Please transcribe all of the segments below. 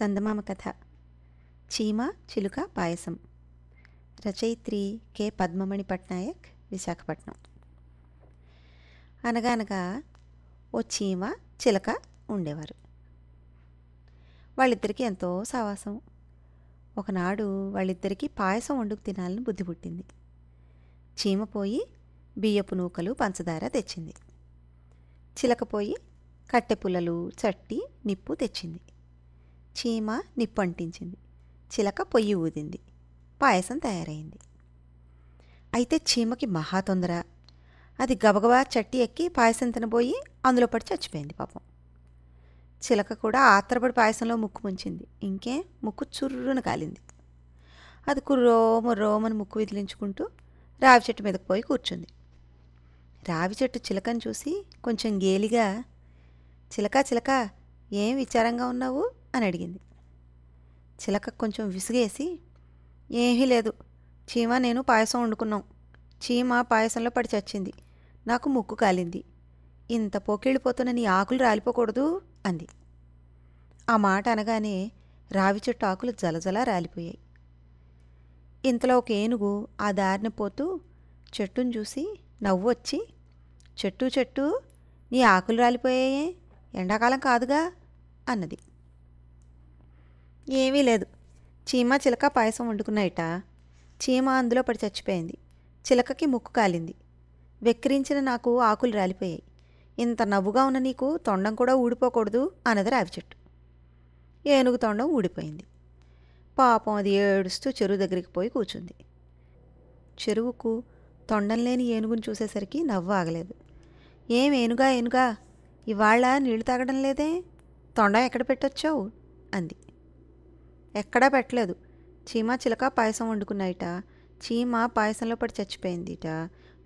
చందమామ కథ చీమ చిలుక పాయసం రచయిత్రి కె పద్మమణి పట్నాయక్ విశాఖపట్నం అనగానగా ఓ చీమ చిలక ఉండేవారు వాళ్ళిద్దరికీ ఎంతో సావాసం ఒకనాడు వాళ్ళిద్దరికీ పాయసం వండుకు తినాలని బుద్ధి పుట్టింది చీమ పోయి బియ్యపు నూకలు పంచదార తెచ్చింది చిలక పోయి కట్టె పుల్లలు చట్టి నిప్పు తెచ్చింది చీమ నిప్పంటించింది చిలక పొయ్యి ఊదింది పాయసం తయారైంది అయితే చీమకి మహా తొందర అది గబగబా చట్టి ఎక్కి పాయసం తినబోయి అందులో పడి చచ్చిపోయింది పాపం చిలక కూడా ఆత్రపడి పాయసంలో ముక్కు ముంచింది ఇంకే ముక్కు చుర్రున కాలింది అది కుర్రోమ రోమని ముక్కు విదిలించుకుంటూ రావి చెట్టు మీదకు పోయి కూర్చుంది రావి చెట్టు చిలకను చూసి కొంచెం గేలిగా చిలక చిలక ఏం విచారంగా ఉన్నావు అని అడిగింది చిలక కొంచెం విసిగేసి ఏమీ లేదు చీమ నేను పాయసం వండుకున్నాం చీమ పాయసంలో పడి చచ్చింది నాకు ముక్కు కాలింది ఇంత పోకిళ్ళిపోతున్న నీ ఆకులు రాలిపోకూడదు అంది ఆ మాట అనగానే రావి చెట్టు ఆకులు జలజలా రాలిపోయాయి ఇంతలో ఒక ఏనుగు ఆ దారిన పోతూ చెట్టును చూసి నవ్వు వచ్చి చెట్టు చెట్టు నీ ఆకులు రాలిపోయాయే ఎండాకాలం కాదుగా అన్నది ఏమీ లేదు చీమ చిలక పాయసం వండుకున్నాయిట చీమ అందులో పడి చచ్చిపోయింది చిలకకి ముక్కు కాలింది వెక్కిరించిన నాకు ఆకులు రాలిపోయాయి ఇంత నవ్వుగా ఉన్న నీకు తొండం కూడా ఊడిపోకూడదు అన్నది రావి చెట్టు ఏనుగు తొండం ఊడిపోయింది పాపం అది ఏడుస్తూ చెరువు దగ్గరికి పోయి కూర్చుంది చెరువుకు తొండం లేని ఏనుగును చూసేసరికి నవ్వు ఆగలేదు ఏం ఏనుగా ఏనుగా ఇవాళ నీళ్లు తాగడం లేదే తొండం ఎక్కడ పెట్టొచ్చావు అంది ఎక్కడా పెట్టలేదు చీమ చిలక పాయసం వండుకున్నాయిట చీమ పాయసంలో పడి చచ్చిపోయిందిట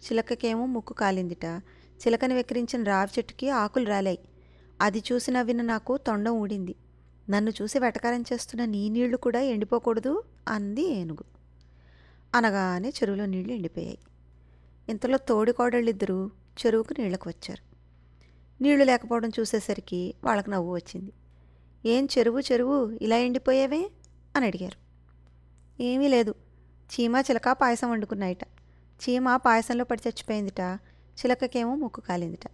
చిలకకేమో ముక్కు కాలిందిట చిలకని వెక్కిరించిన రావి చెట్టుకి ఆకులు రాలాయి అది చూసి నవ్విన నాకు తొండం ఊడింది నన్ను చూసి వెటకారం చేస్తున్న నీ నీళ్లు కూడా ఎండిపోకూడదు అంది ఏనుగు అనగానే చెరువులో నీళ్లు ఎండిపోయాయి ఇంతలో తోడికోడళ్ళిద్దరూ చెరువుకు నీళ్లకు వచ్చారు నీళ్లు లేకపోవడం చూసేసరికి వాళ్ళకి నవ్వు వచ్చింది ఏం చెరువు చెరువు ఇలా ఎండిపోయేవే అని అడిగారు ఏమీ లేదు చీమ చిలక పాయసం వండుకున్నాయిట చీమ పాయసంలో పడి చచ్చిపోయిందిట చిలకకేమో ముక్కు కాలిందిట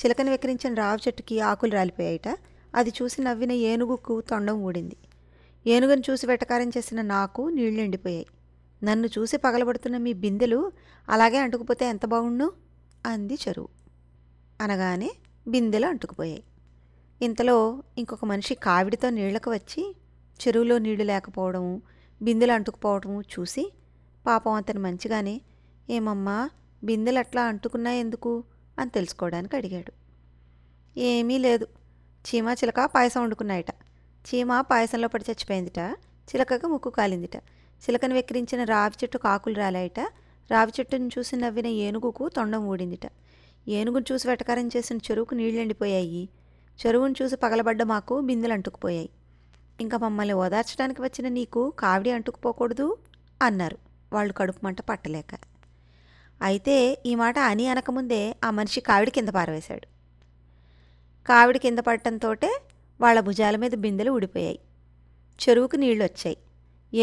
చిలకని వెకరించిన రావి చెట్టుకి ఆకులు రాలిపోయాయిట అది చూసి నవ్విన ఏనుగుకు తొండం ఊడింది ఏనుగును చూసి వెటకారం చేసిన నాకు నీళ్లు ఎండిపోయాయి నన్ను చూసి పగలబడుతున్న మీ బిందెలు అలాగే అంటుకుపోతే ఎంత బాగుండు అంది చెరువు అనగానే బిందెలు అంటుకుపోయాయి ఇంతలో ఇంకొక మనిషి కావిడితో నీళ్లకు వచ్చి చెరువులో నీళ్లు లేకపోవడం బిందెలు అంటుకుపోవడం చూసి పాపం అతను మంచిగానే ఏమమ్మా బిందెలు అట్లా అంటుకున్నా ఎందుకు అని తెలుసుకోవడానికి అడిగాడు ఏమీ లేదు చీమ చిలక పాయసం వండుకున్నాయట చీమ పాయసంలో పడి చచ్చిపోయిందిట చిలకకు ముక్కు కాలిందిట చిలకను వెక్కిరించిన రావి చెట్టు కాకులు రాలాయట రావి చెట్టును చూసి నవ్విన ఏనుగుకు తొండం ఊడిందిట ఏనుగును చూసి వెటకారం చేసిన చెరువుకు నీళ్ళు ఎండిపోయాయి చెరువును చూసి పగలబడ్డ మాకు బిందెలు అంటుకుపోయాయి ఇంకా మమ్మల్ని ఓదార్చడానికి వచ్చిన నీకు కావిడి అంటుకుపోకూడదు అన్నారు వాళ్ళు కడుపు మంట పట్టలేక అయితే ఈ మాట అని అనకముందే ఆ మనిషి కావిడి కింద పారవేశాడు కావిడి కింద పడటంతో వాళ్ళ భుజాల మీద బిందెలు ఊడిపోయాయి చెరువుకు నీళ్లు వచ్చాయి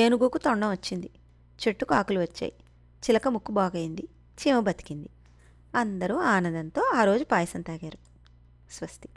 ఏనుగుకు తొండం వచ్చింది చెట్టుకు ఆకులు వచ్చాయి చిలక ముక్కు బాగైంది చీమ బతికింది అందరూ ఆనందంతో ఆ రోజు పాయసం తాగారు స్వస్తి